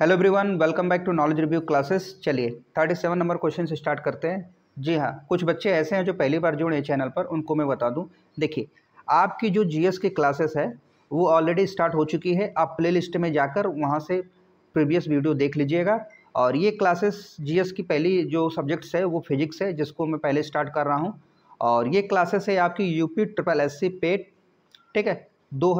hello everyone welcome back to knowledge review classes चलिए thirty seven number question से start करते हैं जी हाँ कुछ बच्चे ऐसे हैं जो पहली बार जुड़े चैनल पर उनको मैं बता दूं देखिए आपकी जो जीएस की क्लासेस है वो ऑलरेडी स्टार्ट हो चुकी है आप प्लेलिस्ट में जाकर वहाँ से प्रीवियस वीडियो देख लीजिएगा और ये क्लासेस जी की पहली जो सब्जेक्ट्स है वो फिजिक्स है जिसको मैं पहले स्टार्ट कर रहा हूँ और ये क्लासेस है आपकी यू ट्रिपल एस पेट ठीक है दो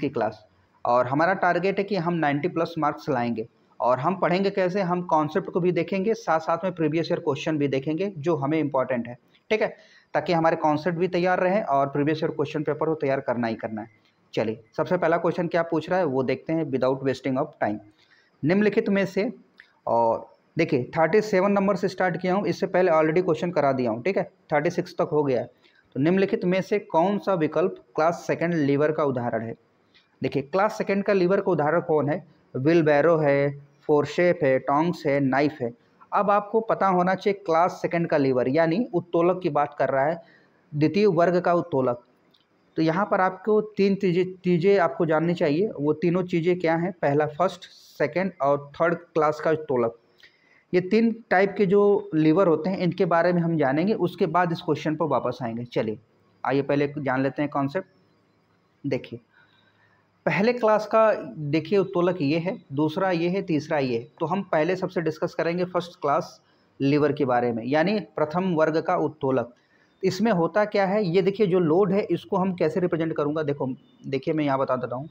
की क्लास और हमारा टारगेट है कि हम 90 प्लस मार्क्स लाएंगे और हम पढ़ेंगे कैसे हम कॉन्सेप्ट को भी देखेंगे साथ साथ में प्रीवियस ईयर क्वेश्चन भी देखेंगे जो हमें इंपॉर्टेंट है ठीक है ताकि हमारे कॉन्सेप्ट भी तैयार रहें और प्रीवियस ईयर क्वेश्चन पेपर को तैयार करना ही करना है चलिए सबसे पहला क्वेश्चन क्या पूछ रहा है वो देखते हैं विदाउट वेस्टिंग ऑफ टाइम निम्नलिखित में से और देखिए थर्टी सेवन नंबर से स्टार्ट किया हूँ इससे पहले ऑलरेडी क्वेश्चन करा दिया हूँ ठीक है थर्टी सिक्स तक हो गया है तो निम्नलिखित में से कौन सा विकल्प क्लास सेकेंड लीवर का उदाहरण है देखिए क्लास सेकेंड का लीवर का उदाहरण कौन है विल बैरो है फोरशेप है टोंग्स है नाइफ है अब आपको पता होना चाहिए क्लास सेकेंड का लीवर यानी उत्तोलक की बात कर रहा है द्वितीय वर्ग का उत्तोलक तो यहाँ पर आपको तीन चीज़ें चीज़ें आपको जाननी चाहिए वो तीनों चीज़ें क्या हैं पहला फर्स्ट सेकेंड और थर्ड क्लास का उत्तोलक ये तीन टाइप के जो लीवर होते हैं इनके बारे में हम जानेंगे उसके बाद इस क्वेश्चन पर वापस आएंगे चलिए आइए पहले जान लेते हैं कॉन्सेप्ट देखिए पहले क्लास का देखिए उत्तोलक ये है दूसरा ये है तीसरा ये है तो हम पहले सबसे डिस्कस करेंगे फर्स्ट क्लास लीवर के बारे में यानी प्रथम वर्ग का उत्तोलक इसमें होता क्या है ये देखिए जो लोड है इसको हम कैसे रिप्रेजेंट करूँगा देखो देखिए मैं यहाँ बता देता हूँ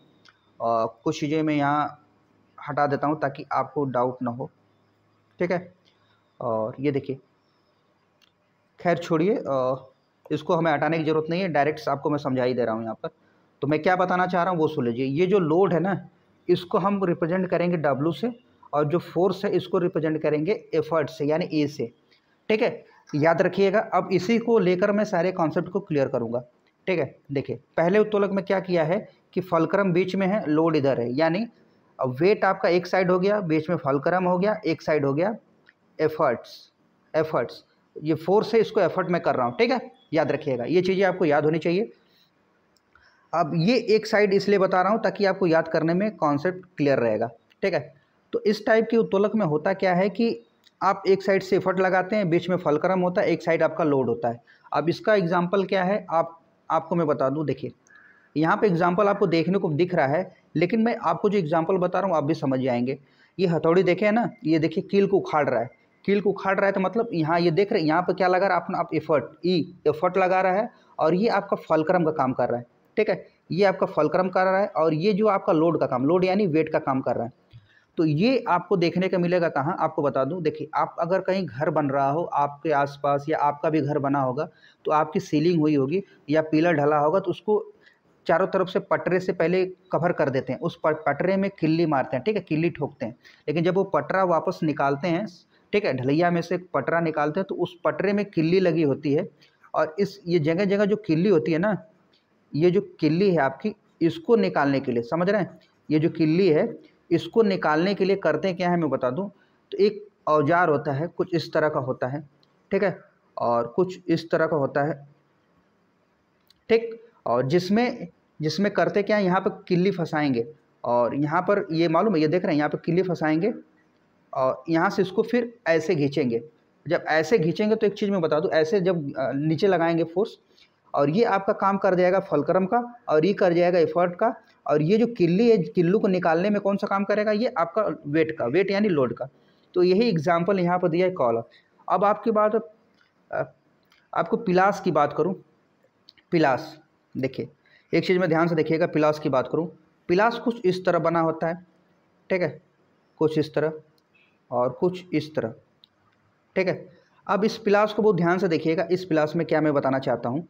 कुछ चीज़ें मैं यहाँ हटा देता हूँ ताकि आपको डाउट ना हो ठीक है और ये देखिए खैर छोड़िए इसको हमें हटाने की ज़रूरत नहीं है डायरेक्ट आपको मैं समझा ही दे रहा हूँ यहाँ पर तो मैं क्या बताना चाह रहा हूँ वो सुन लीजिए ये जो लोड है ना इसको हम रिप्रेजेंट करेंगे डब्ल्यू से और जो फोर्स है इसको रिप्रेजेंट करेंगे एफर्ट से यानी ए से ठीक है याद रखिएगा अब इसी को लेकर मैं सारे कॉन्सेप्ट को क्लियर करूँगा ठीक है देखिए पहले उत्तोलक में क्या किया है कि फलक्रम बीच में है लोड इधर है यानी वेट आपका एक साइड हो गया बीच में फलक्रम हो गया एक साइड हो गया एफर्ट्स एफर्ट्स ये फोर्स है इसको एफर्ट में कर रहा हूँ ठीक है याद रखिएगा ये चीज़ें आपको याद होनी चाहिए अब ये एक साइड इसलिए बता रहा हूँ ताकि आपको याद करने में कॉन्सेप्ट क्लियर रहेगा ठीक है तो इस टाइप के उत्तोलक में होता क्या है कि आप एक साइड से फट लगाते हैं बीच में फलक्रम होता है एक साइड आपका लोड होता है अब इसका एग्जाम्पल क्या है आप आपको मैं बता दूँ देखिए यहाँ पर एग्जाम्पल आपको देखने को दिख रहा है लेकिन मैं आपको जो एग्जाम्पल बता रहा हूँ आप भी समझ जाएंगे ये हथौड़ी देखे है ना ये देखिए कील को उखाड़ रहा है कील को उखाड़ रहा है तो मतलब यहाँ ये देख रहे हैं यहाँ पर क्या लगा रहा है अपना आप एफर्ट ई एफर्ट लगा रहा है और ये आपका फलक्रम का काम कर रहा है ठीक है ये आपका फलक्रम कर रहा है और ये जो आपका लोड का काम लोड यानी वेट का काम कर रहा है तो ये आपको देखने का मिलेगा कहाँ आपको बता दूँ देखिए आप अगर कहीं घर बन रहा हो आपके आसपास या आपका भी घर बना होगा तो आपकी सीलिंग हुई होगी या पिलर ढला होगा तो उसको चारों तरफ से पटरे से पहले कवर कर देते हैं उस पटरे में किल्ली मारते हैं ठीक है किल्ली ठोकते हैं लेकिन जब वो पटरा वापस निकालते हैं ठीक है ढलैया में से पटरा निकालते हैं तो उस पटरे में किल्ली लगी होती है और इस ये जगह जगह जो किल्ली होती है ना ये जो किल्ली है आपकी इसको निकालने के लिए समझ रहे हैं ये जो किल्ली है इसको निकालने के लिए करते क्या है मैं बता दूँ तो एक औजार होता है कुछ इस तरह का होता है ठीक है और कुछ इस तरह का होता है ठीक और जिसमें जिसमें करते क्या है यहाँ पर किल्ली फंसाएंगे और यहाँ पर ये मालूम है ये देख रहे हैं यहाँ पर किल्ली फंसाएंगे और यहाँ से इसको फिर ऐसे खींचेंगे जब ऐसे खींचेंगे तो एक चीज़ मैं बता दूँ ऐसे जब नीचे लगाएंगे फोर्स और ये आपका काम कर जाएगा फलक्रम का और ये कर जाएगा एफर्ट का और ये जो किल्ली है किल्लू को निकालने में कौन सा काम करेगा ये आपका वेट का वेट यानी लोड का तो यही एग्जाम्पल यहाँ पर दिया है कॉलर अब आपकी बात आपको पिलास की बात करूँ पिलास देखिए एक चीज़ में ध्यान से देखिएगा पिलास की बात करूँ पिलास कुछ इस तरह बना होता है ठीक है कुछ इस तरह और कुछ इस तरह ठीक है अब इस पिलास को बहुत ध्यान से देखिएगा इस पिलास में क्या मैं बताना चाहता हूँ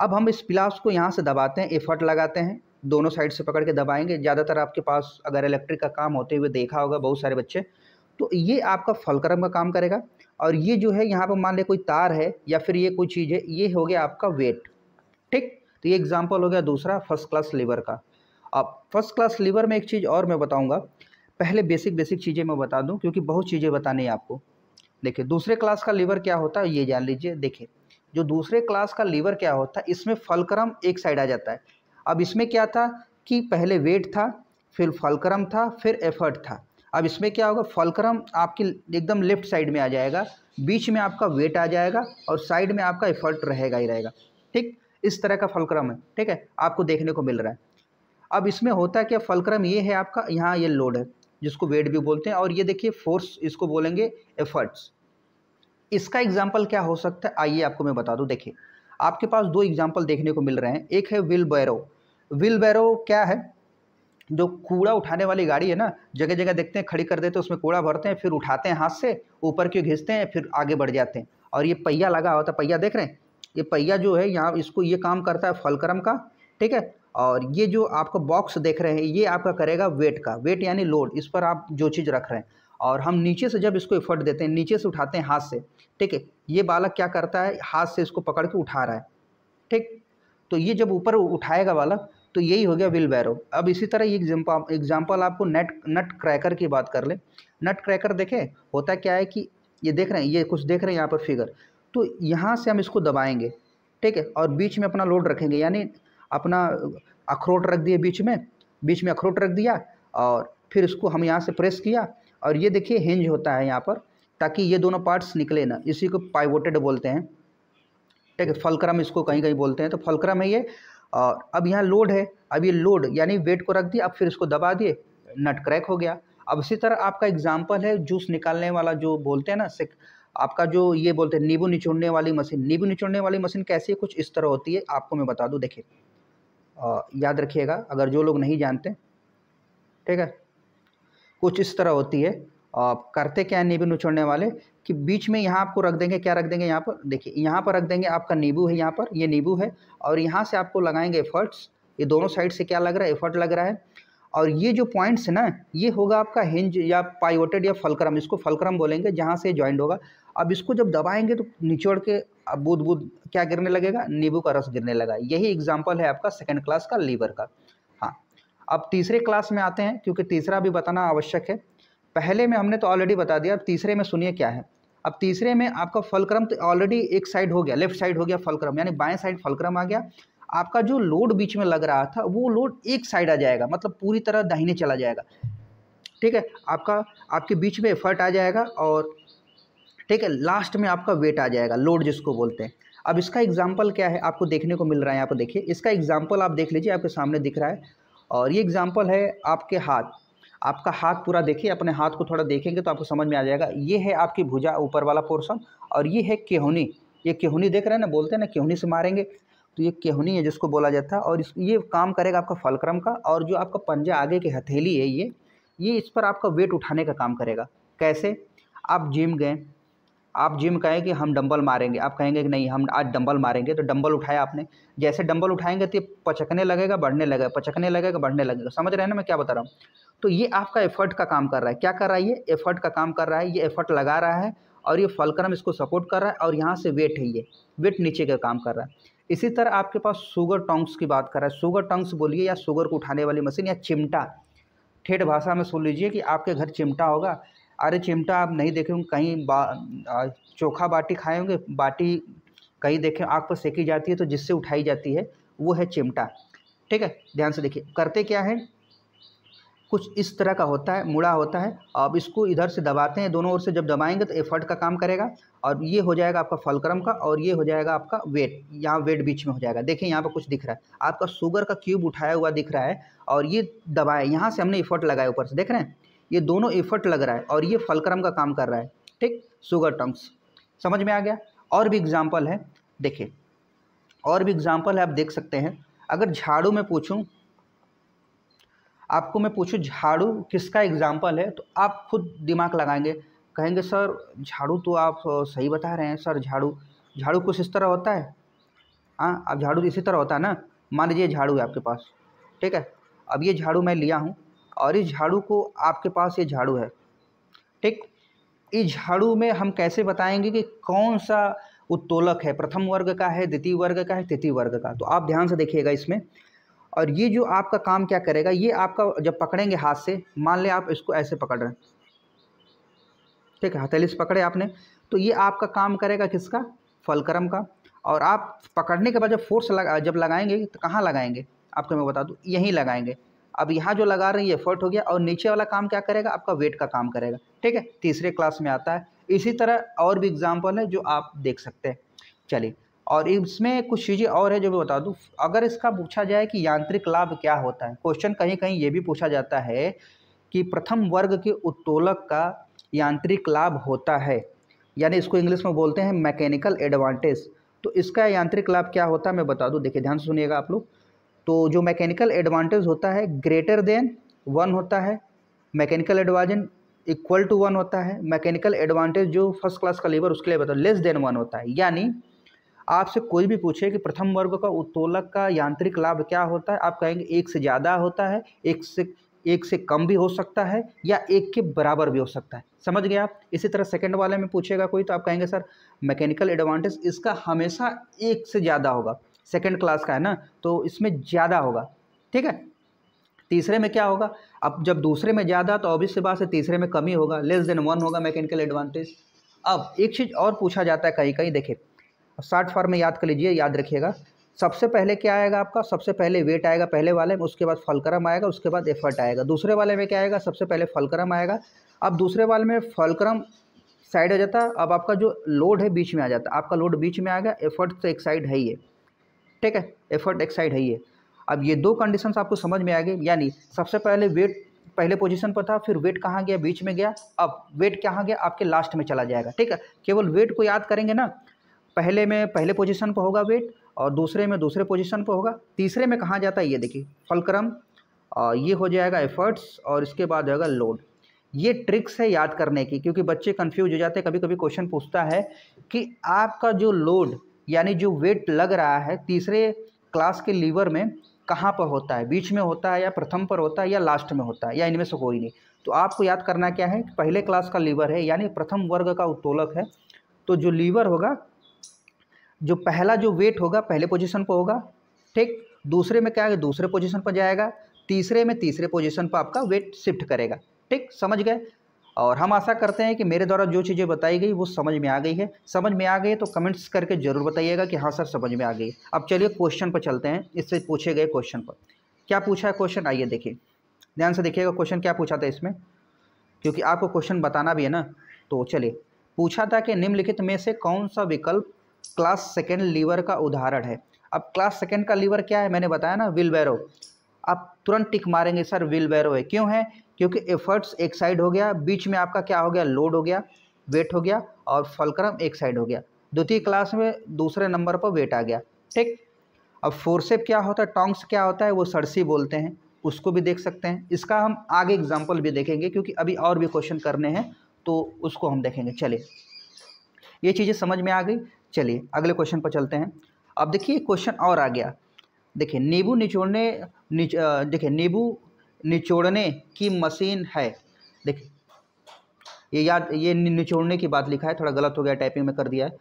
अब हम इस पिलास को यहाँ से दबाते हैं एफर्ट लगाते हैं दोनों साइड से पकड़ के दबाएंगे ज़्यादातर आपके पास अगर इलेक्ट्रिक का काम होते हुए देखा होगा बहुत सारे बच्चे तो ये आपका फलक्रम का काम करेगा और ये जो है यहाँ पर मान लें कोई तार है या फिर ये कोई चीज़ है ये हो गया आपका वेट ठीक तो ये एग्जाम्पल हो गया दूसरा फर्स्ट क्लास लीवर का अब फर्स्ट क्लास लीवर में एक चीज़ और मैं बताऊँगा पहले बेसिक बेसिक चीज़ें मैं बता दूँ क्योंकि बहुत चीज़ें बतानी है आपको देखिए दूसरे क्लास का लीवर क्या होता है ये जान लीजिए देखिए जो दूसरे क्लास का लीवर क्या होता है इसमें फलक्रम एक साइड आ जाता है अब इसमें क्या था कि पहले वेट था फिर फलक्रम था फिर एफर्ट था अब इसमें क्या होगा फलक्रम आपकी एकदम लेफ्ट साइड में आ जाएगा बीच में आपका वेट आ जाएगा और साइड में आपका एफर्ट रहेगा ही रहेगा ठीक इस तरह का फलक्रम है ठीक है आपको देखने को मिल रहा है अब इसमें होता है क्या फलक्रम ये है आपका यहाँ ये लोड है जिसको वेट भी बोलते हैं और ये देखिए फोर्स इसको बोलेंगे एफर्ट्स इसका एग्जाम्पल क्या हो सकता है आइए आपको मैं बता दूँ देखिए आपके पास दो एग्जाम्पल देखने को मिल रहे हैं एक है विल बैरो विल बैरो क्या है जो कूड़ा उठाने वाली गाड़ी है ना जगह जगह देखते हैं खड़ी कर देते हैं उसमें कूड़ा भरते हैं फिर उठाते हैं हाथ से ऊपर की घिसते हैं फिर आगे बढ़ जाते हैं और ये पहिया लगा होता है पहिया देख रहे हैं ये पहिया जो है यहाँ इसको ये काम करता है फलक्रम का ठीक है और ये जो आपका बॉक्स देख रहे हैं ये आपका करेगा वेट का वेट यानी लोड इस पर आप जो चीज़ रख रहे हैं और हम नीचे से जब इसको एफर्ट देते हैं नीचे से उठाते हैं हाथ से ठीक है ये बालक क्या करता है हाथ से इसको पकड़ के उठा रहा है ठीक तो ये जब ऊपर उठाएगा बालक तो यही हो गया विल बैरो अब इसी तरह ये एग्जाम्पल एग्जाम्पल आपको नेट नट क्रैकर की बात कर ले नट क्रैकर देखें होता क्या है कि ये देख रहे हैं ये कुछ देख रहे हैं यहाँ पर फिगर तो यहाँ से हम इसको दबाएंगे ठीक है और बीच में अपना लोड रखेंगे यानी अपना अखरोट रख दिए बीच में बीच में अखरोट रख दिया और फिर इसको हम यहाँ से प्रेस किया और ये देखिए हिंज होता है यहाँ पर ताकि ये दोनों पार्ट्स निकले ना इसी को पाइवोटेड बोलते हैं ठीक है फलक्रम इसको कहीं कहीं बोलते हैं तो फलक्रम है ये और अब यहाँ लोड है अब ये लोड यानी वेट को रख दिया अब फिर इसको दबा दिए नट क्रैक हो गया अब इसी तरह आपका एग्जाम्पल है जूस निकालने वाला जो बोलते हैं ना सिक आपका जो ये बोलते हैं नींबू निचोड़ने वाली मशीन नींबू निचोड़ने वाली मशीन कैसी है कुछ इस तरह होती है आपको मैं बता दूँ देखिए याद रखिएगा अगर जो लोग नहीं जानते ठीक है कुछ इस तरह होती है और करते क्या है नींबू निचोड़ने वाले कि बीच में यहाँ आपको रख देंगे क्या रख देंगे यहाँ पर देखिए यहाँ पर रख देंगे आपका नींबू है यहाँ पर ये यह नींबू है और यहाँ से आपको लगाएंगे एफर्ट्स ये दोनों साइड से क्या लग रहा है एफर्ट लग रहा है और ये जो पॉइंट्स है ना ये होगा आपका हिंज या पाइवोटेड या फलक्रम इसको फलक्रम बोलेंगे जहाँ से ज्वाइंट होगा अब इसको जब दबाएंगे तो निचोड़ के अब बूद बूद क्या गिरने लगेगा नींबू का रस गिरने लगा यही एग्जाम्पल है आपका सेकेंड क्लास का लीवर का अब तीसरे क्लास में आते हैं क्योंकि तीसरा भी बताना आवश्यक है पहले में हमने तो ऑलरेडी बता दिया अब तीसरे में सुनिए क्या है अब तीसरे में आपका फलक्रम तो ऑलरेडी एक साइड हो गया लेफ्ट साइड हो गया फलक्रम यानी बाएं साइड फलक्रम आ गया आपका जो लोड बीच में लग रहा था वो लोड एक साइड आ जाएगा मतलब पूरी तरह दाहिने चला जाएगा ठीक है आपका आपके बीच में एफर्ट आ जाएगा और ठीक है लास्ट में आपका वेट आ जाएगा लोड जिसको बोलते हैं अब इसका एग्जाम्पल क्या है आपको देखने को मिल रहा है यहाँ पर देखिए इसका एग्जाम्पल आप देख लीजिए आपके सामने दिख रहा है और ये एग्ज़ाम्पल है आपके हाथ आपका हाथ पूरा देखिए अपने हाथ को थोड़ा देखेंगे तो आपको समझ में आ जाएगा ये है आपकी भुजा ऊपर वाला पोर्शन और ये है केहुनी ये केहुनी देख रहे हैं ना बोलते हैं ना केहुनी से मारेंगे तो ये केहुनी है जिसको बोला जाता है और इस ये काम करेगा आपका फलक्रम का और जो आपका पंजा आगे की हथेली है ये ये इस पर आपका वेट उठाने का काम करेगा कैसे आप जिम गए आप जिम कहें कि हम डंबल मारेंगे आप कहेंगे कि नहीं हम आज डंबल मारेंगे तो डंबल उठाया आपने जैसे डंबल उठाएंगे तो पचकने लगेगा बढ़ने लगेगा पचकने लगेगा बढ़ने लगेगा समझ रहे हैं ना मैं क्या बता रहा हूँ तो ये आपका एफर्ट का काम कर रहा है क्या कर रहा है ये एफर्ट का काम कर रहा है ये एफर्ट लगा रहा है और ये फलक्रम इसको सपोर्ट कर रहा है और यहाँ से वेट है ये वेट नीचे का काम कर रहा है इसी तरह आपके पास शुगर टोंग्स की बात कर रहा है शुगर टोंग्स बोलिए या शुगर को उठाने वाली मशीन या चिमटा ठेठ भाषा में सुन लीजिए कि आपके घर चिमटा होगा अरे चिमटा आप नहीं देखे होंगे कहीं बा चोखा बाटी खाए होंगे बाटी कहीं देखें आग पर सेकी जाती है तो जिससे उठाई जाती है वो है चिमटा ठीक है ध्यान से देखिए करते क्या है कुछ इस तरह का होता है मुड़ा होता है अब इसको इधर से दबाते हैं दोनों ओर से जब दबाएंगे तो एफर्ट का काम करेगा और ये हो जाएगा आपका फलक्रम का और ये हो जाएगा आपका वेट यहाँ वेट बीच में हो जाएगा देखिए यहाँ पर कुछ दिख रहा है आपका शुगर का क्यूब उठाया हुआ दिख रहा है और ये दबाए यहाँ से हमने एफर्ट लगाया ऊपर से देख रहे हैं ये दोनों एफर्ट लग रहा है और ये फलक्रम का काम कर रहा है ठीक सुगर टंग्स समझ में आ गया और भी एग्जाम्पल है देखिए और भी एग्जाम्पल है आप देख सकते हैं अगर झाड़ू में पूछूं आपको मैं पूछूं झाड़ू किसका एग्जाम्पल है तो आप खुद दिमाग लगाएंगे कहेंगे सर झाड़ू तो आप सही बता रहे हैं सर झाड़ू झाड़ू कुछ इस तरह होता है हाँ अब झाड़ू इसी तरह होता है ना मान लीजिए झाड़ू है आपके पास ठीक है अब ये झाड़ू मैं लिया हूँ और इस झाड़ू को आपके पास ये झाड़ू है ठीक इस झाड़ू में हम कैसे बताएंगे कि कौन सा उत्तोलक है प्रथम वर्ग का है द्वितीय वर्ग का है तृतीय वर्ग का तो आप ध्यान से देखिएगा इसमें और ये जो आपका काम क्या करेगा ये आपका जब पकड़ेंगे हाथ से मान लें आप इसको ऐसे पकड़ रहे हैं ठीक है हथेली से पकड़े आपने तो ये आपका काम करेगा किसका फलक्रम का और आप पकड़ने के बाद जब फोर्स लगा जब लगाएंगे तो कहाँ लगाएंगे आपको मैं बता दूँ यहीं लगाएंगे अब यहाँ जो लगा रहे हैं ये एफर्ट हो गया और नीचे वाला काम क्या करेगा आपका वेट का काम करेगा ठीक है तीसरे क्लास में आता है इसी तरह और भी एग्जाम्पल है जो आप देख सकते हैं चलिए और इसमें कुछ चीज़ें और है जो मैं बता दूँ अगर इसका पूछा जाए कि यांत्रिक लाभ क्या होता है क्वेश्चन कहीं कहीं ये भी पूछा जाता है कि प्रथम वर्ग के उत्तोलक का यांत्रिक लाभ होता है यानी इसको इंग्लिश में बोलते हैं मैकेनिकल एडवांटेज तो इसका यांत्रिक लाभ क्या होता है मैं बता दूँ देखिए ध्यान सुनिएगा आप लोग तो जो मैकेनिकल एडवांटेज होता है ग्रेटर देन वन होता है मैकेनिकल एडवाजन इक्वल टू वन होता है मैकेनिकल एडवांटेज जो फर्स्ट क्लास का लेबर उसके लिए बताओ लेस देन वन होता है यानी आपसे कोई भी पूछे कि प्रथम वर्ग का उत्तोलक का यांत्रिक लाभ क्या होता है आप कहेंगे एक से ज़्यादा होता है एक से एक से कम भी हो सकता है या एक के बराबर भी हो सकता है समझ गए आप इसी तरह सेकंड वाले में पूछेगा कोई तो आप कहेंगे सर मैकेनिकल एडवांटेज इसका हमेशा एक से ज़्यादा होगा सेकेंड क्लास का है ना तो इसमें ज़्यादा होगा ठीक है तीसरे में क्या होगा अब जब दूसरे में ज़्यादा तो ऑबिस से बात है तीसरे में कमी होगा लेस देन वन होगा मैकेनिकल एडवांटेज अब एक चीज़ और पूछा जाता है कहीं कहीं देखिए शार्ट फॉर्म में याद कर लीजिए याद रखिएगा सबसे पहले क्या आएगा आपका सबसे पहले वेट आएगा पहले वाले में उसके बाद फलक्रम आएगा उसके बाद एफर्ट आएगा दूसरे वाले में क्या आएगा सबसे पहले फलक्रम आएगा अब दूसरे वाले में फलक्रम साइड हो जाता है अब आपका जो लोड है बीच में आ जाता है आपका लोड बीच में आएगा एफर्ट तो एक साइड है ही है ठीक है एफर्ट एक्साइड है ये अब ये दो कंडीशंस आपको समझ में आ गए यानी सबसे पहले वेट पहले पोजीशन पर था फिर वेट कहाँ गया बीच में गया अब वेट कहाँ गया आपके लास्ट में चला जाएगा ठीक है केवल वेट को याद करेंगे ना पहले में पहले पोजीशन पर होगा वेट और दूसरे में दूसरे पोजीशन पर होगा तीसरे में कहाँ जाता है ये देखिए फलक्रम ये हो जाएगा एफर्ट्स और इसके बाद होगा लोड ये ट्रिक्स है याद करने की क्योंकि बच्चे कंफ्यूज हो जाते हैं कभी कभी क्वेश्चन पूछता है कि आपका जो लोड यानी जो वेट लग रहा है तीसरे क्लास के लीवर में कहाँ पर होता है बीच में होता है या प्रथम पर होता है या लास्ट में होता है या इनमें से कोई नहीं तो आपको याद करना क्या है पहले क्लास का लीवर है यानी प्रथम वर्ग का उत्तोलक है तो जो लीवर होगा जो पहला जो वेट होगा पहले पोजिशन पर होगा ठीक दूसरे में क्या है दूसरे पोजिशन पर जाएगा तीसरे में तीसरे पोजिशन पर आपका वेट शिफ्ट करेगा ठीक समझ गए और हम आशा करते हैं कि मेरे द्वारा जो चीज़ें बताई गई वो समझ में आ गई है समझ में आ गई तो कमेंट्स करके ज़रूर बताइएगा कि हाँ सर समझ में आ गई अब चलिए क्वेश्चन पर चलते हैं इससे पूछे गए क्वेश्चन पर क्या पूछा है क्वेश्चन आइए देखिए ध्यान से देखिएगा क्वेश्चन क्या पूछा था इसमें क्योंकि आपको क्वेश्चन बताना भी है ना तो चलिए पूछा था कि निम्नलिखित में से कौन सा विकल्प क्लास सेकेंड लीवर का उदाहरण है अब क्लास सेकेंड का लीवर क्या है मैंने बताया ना विल बैरो आप तुरंत टिक मारेंगे सर विल बैरो है क्यों है क्योंकि एफर्ट्स एक साइड हो गया बीच में आपका क्या हो गया लोड हो गया वेट हो गया और फलक्रम एक साइड हो गया द्वितीय क्लास में दूसरे नंबर पर वेट आ गया ठीक अब फोरसेप क्या होता है टोंग्स क्या होता है वो सरसी बोलते हैं उसको भी देख सकते हैं इसका हम आगे एग्जाम्पल भी देखेंगे क्योंकि अभी और भी क्वेश्चन करने हैं तो उसको हम देखेंगे चलिए ये चीज़ें समझ में आ गई चलिए अगले क्वेश्चन पर चलते हैं अब देखिए क्वेश्चन और आ गया देखिए नींबू निचोड़ने निच देखिए नींबू निचोड़ने की मशीन है देखिए ये याद ये निचोड़ने की बात लिखा है थोड़ा गलत हो गया टाइपिंग में कर दिया है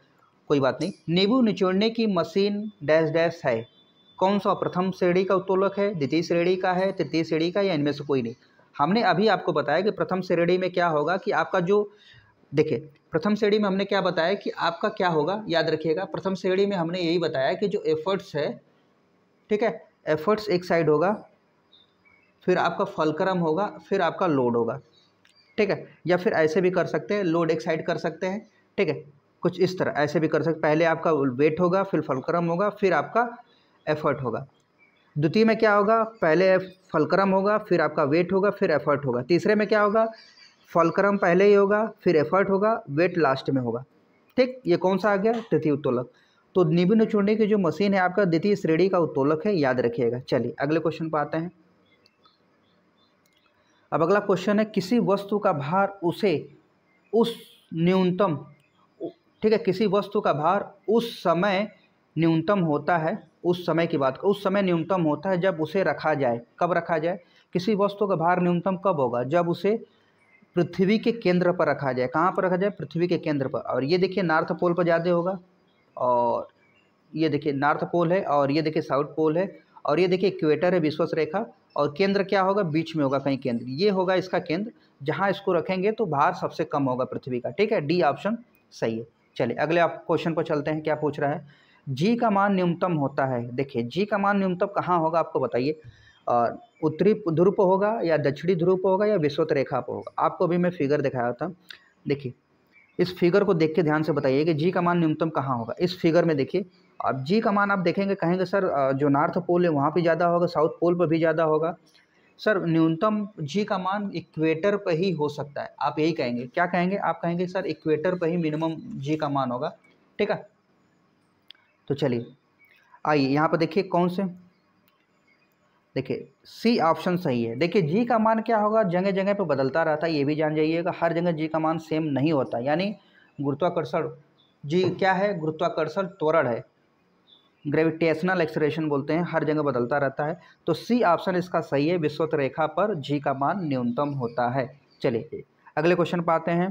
कोई बात नहीं नींबू निचोड़ने की मशीन डैश डैश है कौन सा प्रथम श्रेणी का उत्तोलक है द्वितीय श्रेणी का है तृतीय श्रेणी का या इनमें से कोई नहीं हमने अभी आपको बताया कि प्रथम श्रेणी में क्या होगा कि आपका जो देखिए प्रथम श्रेणी में हमने क्या बताया कि आपका क्या होगा याद रखिएगा प्रथम श्रेणी में हमने यही बताया कि जो एफर्ट्स है ठीक है एफर्ट्स एक साइड होगा फिर आपका फलक्रम होगा फिर आपका लोड होगा ठीक है या फिर ऐसे भी कर सकते हैं लोड एक साइड कर सकते हैं ठीक है कुछ इस तरह ऐसे भी कर सकते पहले आपका वेट होगा फिर फलक्रम होगा फिर आपका एफर्ट होगा द्वितीय में क्या होगा पहले फलक्रम होगा फिर आपका वेट होगा फिर एफर्ट होगा तीसरे में क्या होगा फलक्रम पहले ही होगा फिर एफर्ट होगा वेट लास्ट में होगा ठीक ये कौन सा आ गया तृतीय उत्तोलक तो निबिन चूंडी की जो मशीन है आपका द्वितीय श्रेणी का उत्तोलक है याद रखिएगा चलिए अगले क्वेश्चन पर आते हैं अब अगला क्वेश्चन है किसी वस्तु का भार उसे उस न्यूनतम ठीक है किसी वस्तु का भार उस समय न्यूनतम होता है उस समय की बात उस समय न्यूनतम होता है जब उसे रखा जाए कब रखा जाए किसी वस्तु का भार न्यूनतम कब होगा जब उसे पृथ्वी के केंद्र पर रखा जाए कहाँ पर रखा जाए पृथ्वी के केंद्र पर और ये देखिए नॉर्थ पोल पर ज़्यादा होगा और ये देखिए नॉर्थ पोल है और ये देखिए साउथ पोल है और ये देखिए इक्वेटर है विश्वस रेखा और केंद्र क्या होगा बीच में होगा कहीं केंद्र ये होगा इसका केंद्र जहाँ इसको रखेंगे तो भार सबसे कम होगा पृथ्वी का ठीक है डी ऑप्शन सही है चलिए अगले आप क्वेश्चन पर चलते हैं क्या पूछ रहा है जी का मान न्यूनतम होता है देखिए जी का मान न्यूनतम कहाँ होगा आपको बताइए उत्तरी ध्रुव पर होगा या दक्षिणी ध्रुव पर होगा या विश्वत रेखा पर होगा आपको अभी मैं फिगर दिखाया था देखिए इस फिगर को देख के ध्यान से बताइए कि जी का मान न्यूनतम कहाँ होगा इस फिगर में देखिए अब जी का मान आप देखेंगे कहेंगे सर जो नॉर्थ पोल है वहाँ पे ज़्यादा होगा साउथ पोल पर भी ज़्यादा होगा सर न्यूनतम जी का मान इक्वेटर पर ही हो सकता है आप यही कहेंगे क्या कहेंगे आप कहेंगे सर इक्वेटर पर ही मिनिमम जी का मान होगा ठीक है तो चलिए आइए यहाँ पर देखिए कौन से देखिए सी ऑप्शन सही है देखिए जी का मान क्या होगा जगह जगह पर बदलता रहता है ये भी जान जाइएगा हर जगह जी का मान सेम नहीं होता यानी गुरुत्वाकर्षण जी क्या है गुरुत्वाकर्षण त्वरण है ग्रेविटेशनल एक्सरेशन बोलते हैं हर जगह बदलता रहता है तो सी ऑप्शन इसका सही है विश्वत रेखा पर जी का मान न्यूनतम होता है चलिए अगले क्वेश्चन पाते हैं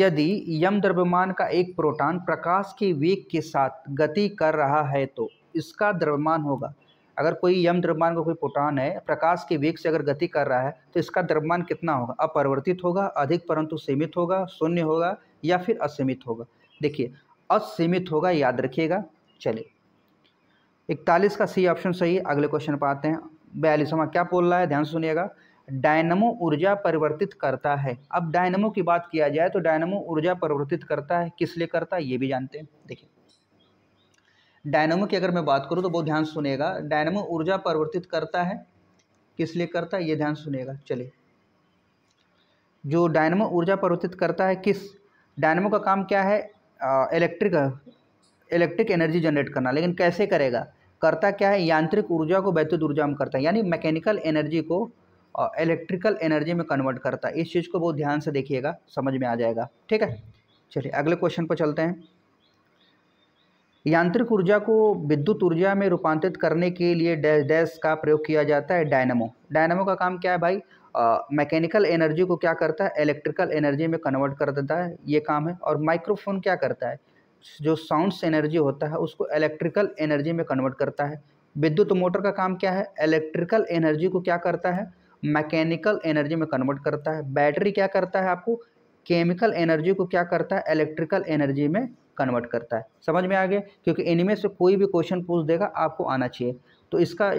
यदि यम द्रव्यमान का एक प्रोटॉन प्रकाश के वेग के साथ गति कर रहा है तो इसका द्रव्यमान होगा अगर कोई यम द्रव्यमान का कोई प्रोटॉन है प्रकाश के वेग से अगर गति कर रहा है तो इसका द्रव्यमान कितना होगा अपरिवर्तित होगा अधिक परंतु सीमित होगा शून्य होगा या फिर असीमित होगा देखिए असीमित होगा याद रखिएगा चलिए इकतालीस का सी ऑप्शन सही अगले क्वेश्चन पर आते हैं बयालीसवा क्या बोल रहा है ध्यान सुनिएगा डायनमो ऊर्जा परिवर्तित करता है अब डायनमो की बात किया जाए तो डायनमो ऊर्जा परिवर्तित करता है किस लिए करता है ये भी जानते हैं देखिए डायनमो की अगर मैं बात करूँ तो बहुत ध्यान सुनेगा डायनमो ऊर्जा परिवर्तित करता है किस लिए करता है ये ध्यान सुनेगा चलिए जो डायनमो ऊर्जा परिवर्तित करता है किस डायनमो का काम क्या है इलेक्ट्रिक इलेक्ट्रिक एनर्जी जनरेट करना लेकिन कैसे करेगा करता क्या है यांत्रिक ऊर्जा को वैद्युत ऊर्जा में करता है यानी मैकेनिकल एनर्जी को इलेक्ट्रिकल एनर्जी में कन्वर्ट करता है इस चीज़ को बहुत ध्यान से देखिएगा समझ में आ जाएगा ठीक है चलिए अगले क्वेश्चन पर चलते हैं यांत्रिक ऊर्जा को विद्युत ऊर्जा में रूपांतरित करने के लिए डैश डैश का प्रयोग किया जाता है डायनमो डायनमो का काम क्या है भाई मैकेनिकल एनर्जी को क्या करता है इलेक्ट्रिकल एनर्जी में कन्वर्ट कर देता है ये काम है और माइक्रोफोन क्या करता है जो साउंड्स एनर्जी होता है उसको इलेक्ट्रिकल एनर्जी में कन्वर्ट करता है विद्युत मोटर का काम क्या है इलेक्ट्रिकल एनर्जी को क्या करता है मैकेनिकल एनर्जी में कन्वर्ट करता है बैटरी क्या करता है आपको केमिकल एनर्जी को क्या करता है इलेक्ट्रिकल एनर्जी में कन्वर्ट करता है समझ में आ गया क्योंकि इनमें से कोई भी क्वेश्चन पूछ देगा आपको आना चाहिए तो इसका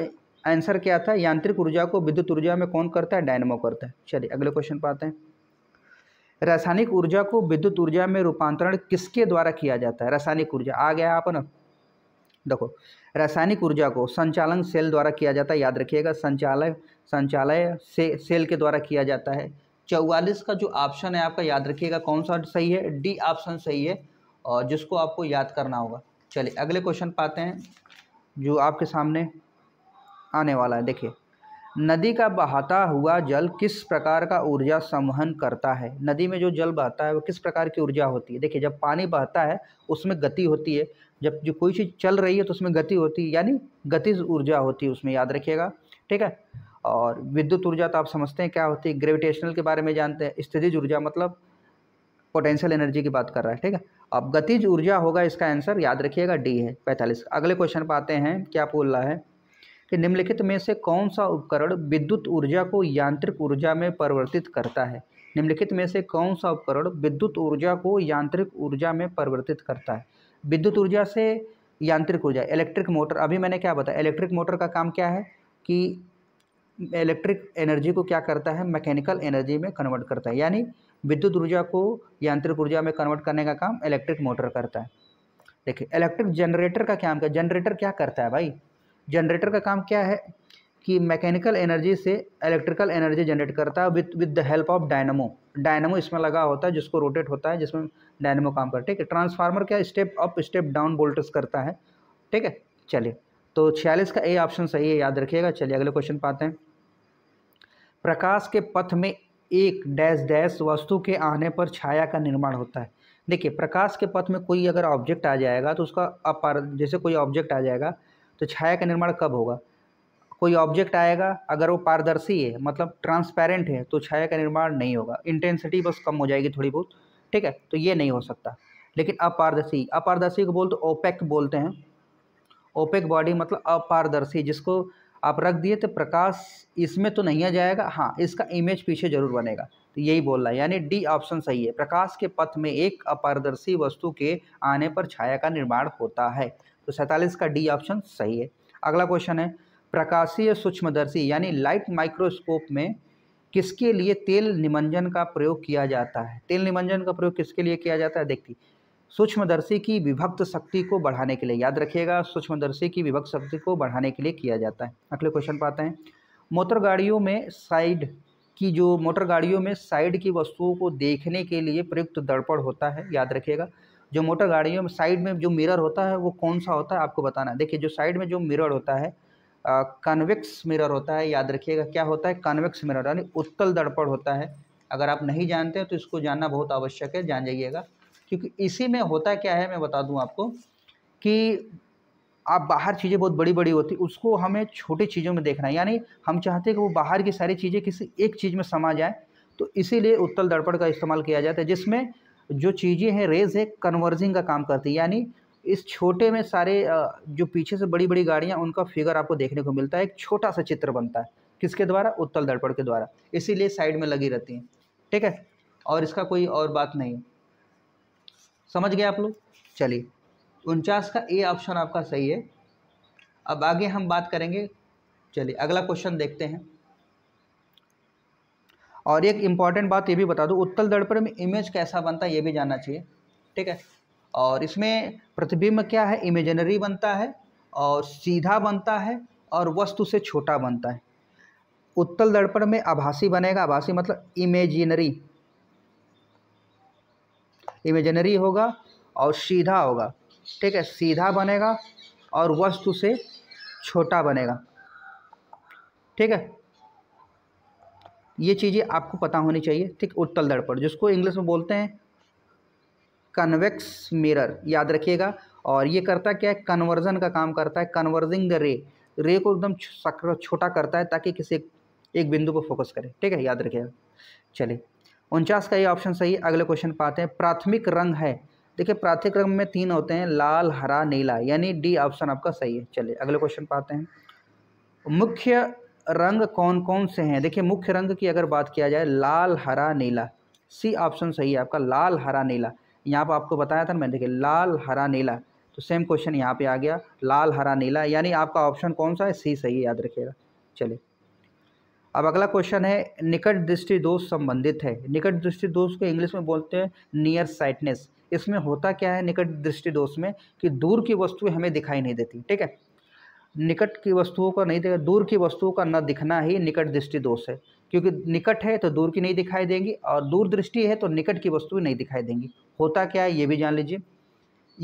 आंसर क्या था यांत्रिक ऊर्जा को विद्युत ऊर्जा में कौन करता है डायनमो करता है चलिए अगले क्वेश्चन पाते हैं रासायनिक ऊर्जा को विद्युत ऊर्जा में रूपांतरण किसके द्वारा किया जाता है रासायनिक ऊर्जा आ गया आप देखो रासायनिक ऊर्जा को संचालन सेल द्वारा किया जाता है याद रखिएगा संचालय संचालय से सेल के द्वारा किया जाता है चौवालीस का जो ऑप्शन है आपका याद रखिएगा कौन सा सही है डी ऑप्शन सही है और जिसको आपको याद करना होगा चलिए अगले क्वेश्चन पाते हैं जो आपके सामने आने वाला है देखिए नदी का बहाता हुआ जल किस प्रकार का ऊर्जा संवहन करता है नदी में जो जल बहता है वो किस प्रकार की ऊर्जा होती है देखिए जब पानी बहता है उसमें गति होती है जब जो कोई चीज़ चल रही है तो उसमें गति होती है यानी गति ऊर्जा होती है उसमें याद रखिएगा ठीक है और विद्युत ऊर्जा तो आप समझते हैं क्या होती है ग्रेविटेशनल के बारे में जानते हैं स्थितिज ऊर्जा मतलब पोटेंशियल एनर्जी की बात कर रहा है ठीक है अब गतिज ऊर्जा होगा इसका आंसर याद रखिएगा डी है पैंतालीस अगले क्वेश्चन पर आते हैं क्या बोल रहा है कि निम्नलिखित में से कौन सा उपकरण विद्युत ऊर्जा को यांत्रिक ऊर्जा में परिवर्तित करता है निम्नलिखित में से कौन सा उपकरण विद्युत ऊर्जा को यांत्रिक ऊर्जा में परिवर्तित करता है विद्युत ऊर्जा से यांत्रिक ऊर्जा इलेक्ट्रिक मोटर अभी मैंने क्या बताया इलेक्ट्रिक मोटर का काम क्या है कि इलेक्ट्रिक एनर्जी को क्या करता है मैकेनिकल एनर्जी में कन्वर्ट करता है यानी विद्युत ऊर्जा को यांत्रिक ऊर्जा में कन्वर्ट करने का काम इलेक्ट्रिक मोटर करता है देखिए इलेक्ट्रिक जनरेटर का क्या काम क्या जनरेटर क्या करता है भाई जनरेटर का काम क्या है कि मैकेनिकल एनर्जी से इलेक्ट्रिकल एनर्जी जनरेट करता है with with the help of dynamo dynamo इसमें लगा होता है जिसको रोटेट होता है जिसमें डायनमो काम करता है ठीक है ट्रांसफार्मर क्या step up step down voltage करता है ठीक है चलिए तो छियालीस का ए ऑप्शन सही है याद रखिएगा चलिए अगले क्वेश्चन पाते हैं प्रकाश के पथ में एक डैश डैश वस्तु के आने पर छाया का निर्माण होता है देखिए प्रकाश के पथ में कोई अगर ऑब्जेक्ट आ जाएगा तो उसका अपार जैसे कोई ऑब्जेक्ट आ जाएगा तो छाया का निर्माण कब होगा कोई ऑब्जेक्ट आएगा अगर वो पारदर्शी है मतलब ट्रांसपेरेंट है तो छाया का निर्माण नहीं होगा इंटेंसिटी बस कम हो जाएगी थोड़ी बहुत ठीक है तो ये नहीं हो सकता लेकिन अपारदर्शी अपारदर्शी को बोलते ओपेक बोलते हैं ओपेक बॉडी मतलब अपारदर्शी जिसको आप रख दिए तो प्रकाश इसमें तो नहीं आ जाएगा हाँ इसका इमेज पीछे जरूर बनेगा तो यही बोल रहा है यानी डी ऑप्शन सही है प्रकाश के पथ में एक अपारदर्शी वस्तु के आने पर छाया का निर्माण होता है तो सैंतालीस का डी ऑप्शन सही है अगला क्वेश्चन है प्रकाशीय सूक्ष्मदर्शी यानी लाइट माइक्रोस्कोप में किसके लिए तेल निमंजन का प्रयोग किया जाता है तेल निमंजन का प्रयोग किसके लिए किया जाता है देखती सूक्ष्मदर्शी की विभक्त शक्ति को बढ़ाने के लिए याद रखिएगा सूक्ष्मदर्शी की विभक्त शक्ति को बढ़ाने के लिए किया जाता है अगले क्वेश्चन पाते हैं मोटर गाड़ियों में साइड की जो मोटर गाड़ियों में साइड की वस्तुओं को देखने के लिए प्रयुक्त दर्पण होता है याद रखिएगा जो मोटर गाड़ियों में साइड में जो मिरर होता है वो कौन सा होता है आपको बताना है देखिए जो साइड में जो मिरर होता है कन्वेक्स मिरर होता है याद रखिएगा क्या होता है कन्वेक्स मिरर यानी उत्तल दर्पण होता है अगर आप नहीं जानते तो इसको जानना बहुत आवश्यक है जान जाइएगा क्योंकि इसी में होता क्या है मैं बता दूं आपको कि आप बाहर चीज़ें बहुत बड़ी बड़ी होती उसको हमें छोटी चीज़ों में देखना है यानी हम चाहते हैं कि वो बाहर की सारी चीज़ें किसी एक चीज़ में समा जाए तो इसीलिए उत्तल दर्पण का इस्तेमाल किया जाता है जिसमें जो चीज़ें हैं रेज है कन्वर्जिंग का काम करती है यानी इस छोटे में सारे जो पीछे से बड़ी बड़ी गाड़ियाँ उनका फिगर आपको देखने को मिलता है एक छोटा सा चित्र बनता है किसके द्वारा उत्तल दर्पण के द्वारा इसीलिए साइड में लगी रहती हैं ठीक है और इसका कोई और बात नहीं समझ गए आप लोग चलिए उनचास का ए ऑप्शन आपका सही है अब आगे हम बात करेंगे चलिए अगला क्वेश्चन देखते हैं और एक इम्पॉर्टेंट बात ये भी बता दूँ उत्तल दर्पण में इमेज कैसा बनता है ये भी जानना चाहिए ठीक है और इसमें प्रतिबिंब क्या है इमेजनरी बनता है और सीधा बनता है और वस्तु से छोटा बनता है उत्तल दर्पण में आभासी बनेगा आभासी मतलब इमेजिनरी इमेजनरी होगा और सीधा होगा ठीक है सीधा बनेगा और वस्तु से छोटा बनेगा ठीक है ये चीज़ें आपको पता होनी चाहिए ठीक उत्तल दर्पण जिसको इंग्लिश में बोलते हैं कन्वेक्स मिरर याद रखिएगा और ये करता क्या है कन्वर्जन का काम करता है कन्वर्जिंग द रे रे को एकदम छोटा करता है ताकि किसी एक बिंदु पर फोकस करे ठीक है याद रखिएगा चलिए उनचास का ये ऑप्शन सही है अगले क्वेश्चन पाते हैं प्राथमिक रंग है देखिए प्राथमिक रंग में तीन होते हैं लाल हरा नीला यानी डी ऑप्शन आपका सही है चलिए अगले क्वेश्चन पाते हैं मुख्य रंग कौन कौन से हैं देखिए मुख्य रंग की अगर बात किया जाए लाल हरा नीला सी ऑप्शन सही है आपका लाल हरा नीला यहाँ पर आपको बताया था मैंने देखिए लाल हरा नीला तो सेम क्वेश्चन यहाँ पे आ गया लाल हरा नीला यानी आपका ऑप्शन कौन सा है सी सही याद रखिएगा चलिए अब अगला क्वेश्चन है निकट दृष्टि दोष संबंधित है निकट दृष्टि दोष को इंग्लिश में बोलते हैं नियर साइटनेस इसमें होता क्या है निकट दृष्टि दोष में कि दूर की वस्तुएं हमें दिखाई नहीं देती ठीक है निकट की वस्तुओं का नहीं देखा दूर की वस्तुओं का न दिखना ही निकट दृष्टि दोष है क्योंकि निकट है तो दूर की नहीं दिखाई देंगी और दूर दृष्टि है तो निकट की वस्तु नहीं दिखाई देंगी होता क्या है ये भी जान लीजिए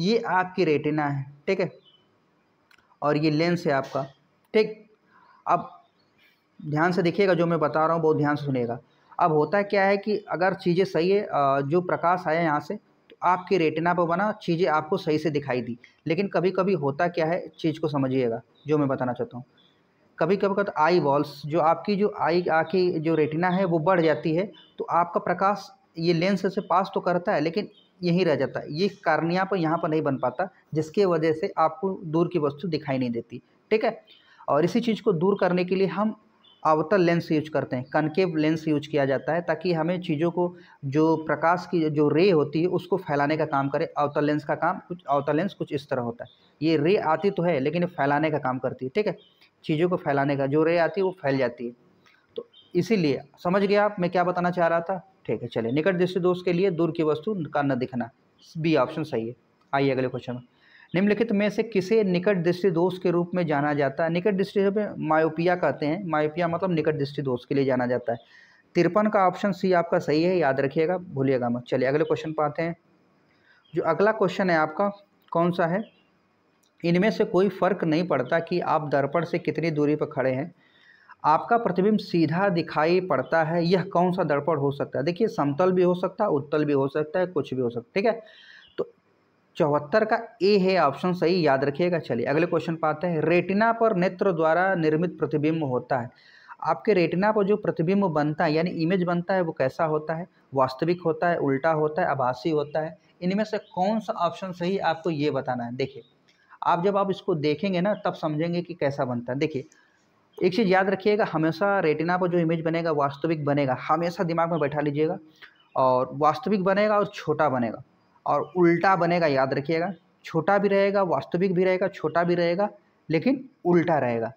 ये आपकी रेटिना है ठीक है और ये लेंस है आपका ठीक अब ध्यान से देखिएगा जो मैं बता रहा हूँ बहुत ध्यान से सुनेगा अब होता क्या है कि अगर चीज़ें सही है जो प्रकाश आया यहाँ से आपके रेटिना पर बना चीज़ें आपको सही से दिखाई दी लेकिन कभी कभी होता क्या है चीज़ को समझिएगा जो मैं बताना चाहता हूँ कभी कभी कभी आई बॉल्स जो आपकी जो आई आँखी जो रेटिना है वो बढ़ जाती है तो आपका प्रकाश ये लेंस से पास तो करता है लेकिन यहीं रह जाता है ये कार्निया पर यहाँ पर नहीं बन पाता जिसके वजह से आपको दूर की वस्तु दिखाई नहीं देती ठीक है और इसी चीज़ को दूर करने के लिए हम अवतल लेंस यूज करते हैं कनकेव लेंस यूज किया जाता है ताकि हमें चीज़ों को जो प्रकाश की जो रे होती है उसको फैलाने का काम करे अवतल लेंस का काम कुछ अवतल लेंस कुछ इस तरह होता है ये रे आती तो है लेकिन फैलाने का काम करती है ठीक है चीज़ों को फैलाने का जो रे आती है वो फैल जाती है तो इसीलिए समझ गया आप मैं क्या बताना चाह रहा था ठीक है चलिए निकट दृष्टि दोष के लिए दूर की वस्तु का न दिखना बी ऑप्शन सही है आइए अगले क्वेश्चन में निम्नलिखित में से किसे निकट दृष्टि दोष के रूप में जाना जाता है निकट दृष्टि में मायोपिया कहते हैं मायोपिया मतलब निकट दृष्टि दोष के लिए जाना जाता है तिरपन का ऑप्शन सी आपका सही है याद रखिएगा भूलिएगा मत चलिए अगले क्वेश्चन पाते हैं जो अगला क्वेश्चन है आपका कौन सा है इनमें से कोई फर्क नहीं पड़ता कि आप दर्पण से कितनी दूरी पर खड़े हैं आपका प्रतिबिंब सीधा दिखाई पड़ता है यह कौन सा दर्पण हो सकता है देखिए समतल भी हो सकता है उत्तल भी हो सकता है कुछ भी हो सकता है ठीक है चौहत्तर का ए है ऑप्शन सही याद रखिएगा चलिए अगले क्वेश्चन पर आते हैं रेटिना पर नेत्र द्वारा निर्मित प्रतिबिंब होता है आपके रेटिना पर जो प्रतिबिंब बनता है यानी इमेज बनता है वो कैसा होता है वास्तविक होता है उल्टा होता है आभासी होता है इनमें से कौन सा ऑप्शन सही आपको ये बताना है देखिए आप जब आप इसको देखेंगे ना तब समझेंगे कि कैसा बनता है देखिए एक चीज़ याद रखिएगा हमेशा रेटिना पर जो इमेज बनेगा वास्तविक बनेगा हमेशा दिमाग में बैठा लीजिएगा और वास्तविक बनेगा और छोटा बनेगा और उल्टा बनेगा याद रखिएगा छोटा भी रहेगा वास्तविक भी रहेगा छोटा भी रहेगा लेकिन उल्टा रहेगा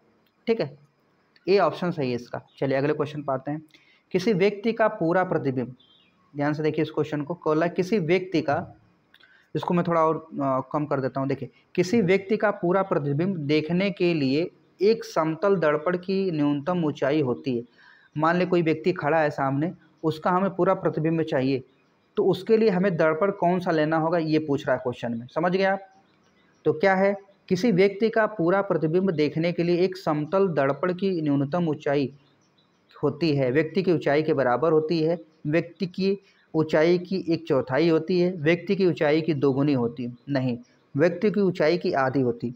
ठीक है ए ऑप्शन सही है इसका चलिए अगले क्वेश्चन पाते हैं किसी व्यक्ति का पूरा प्रतिबिंब ध्यान से देखिए इस क्वेश्चन को कोला किसी व्यक्ति का इसको मैं थोड़ा और आ, कम कर देता हूँ देखिए किसी व्यक्ति का पूरा प्रतिबिंब देखने के लिए एक समतल दर्पण की न्यूनतम ऊंचाई होती है मान ले कोई व्यक्ति खड़ा है सामने उसका हमें पूरा प्रतिबिंब चाहिए तो उसके लिए हमें दर्पण कौन सा लेना होगा ये पूछ रहा है क्वेश्चन में समझ गए आप तो क्या है किसी व्यक्ति का पूरा प्रतिबिंब देखने के लिए एक समतल दर्पण की न्यूनतम ऊंचाई होती है व्यक्ति की ऊंचाई के बराबर होती है व्यक्ति की ऊंचाई की एक चौथाई होती है व्यक्ति की ऊंचाई की दोगुनी होती नहीं व्यक्ति की ऊंचाई की आधी होती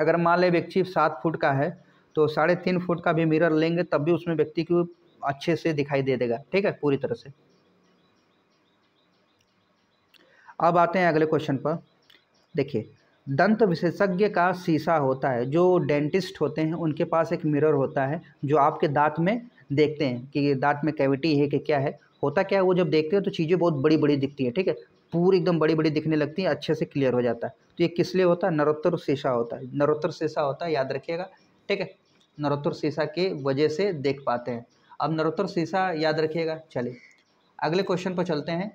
अगर मान लें व्यक्ति सात फुट का है तो साढ़े तीन फुट का भी मिरर लेंगे तब भी उसमें व्यक्ति की अच्छे से दिखाई दे देगा ठीक है पूरी तरह से अब आते हैं अगले क्वेश्चन पर देखिए दंत विशेषज्ञ का शीशा होता है जो डेंटिस्ट होते हैं उनके पास एक मिरर होता है जो आपके दांत में देखते हैं कि दांत में कैविटी है कि क्या है होता क्या है वो जब देखते हैं तो चीज़ें बहुत बड़ी बड़ी दिखती हैं ठीक है पूरी एकदम बड़ी बड़ी दिखने लगती हैं अच्छे से क्लियर हो जाता है तो ये किस लिए होता है नरोत्तर शीशा होता है नरोत्तर शीशा होता है याद रखिएगा ठीक है नरोत्तर शीशा के वजह से देख पाते हैं अब नरोत्तर शीशा याद रखिएगा चलिए अगले क्वेश्चन पर चलते हैं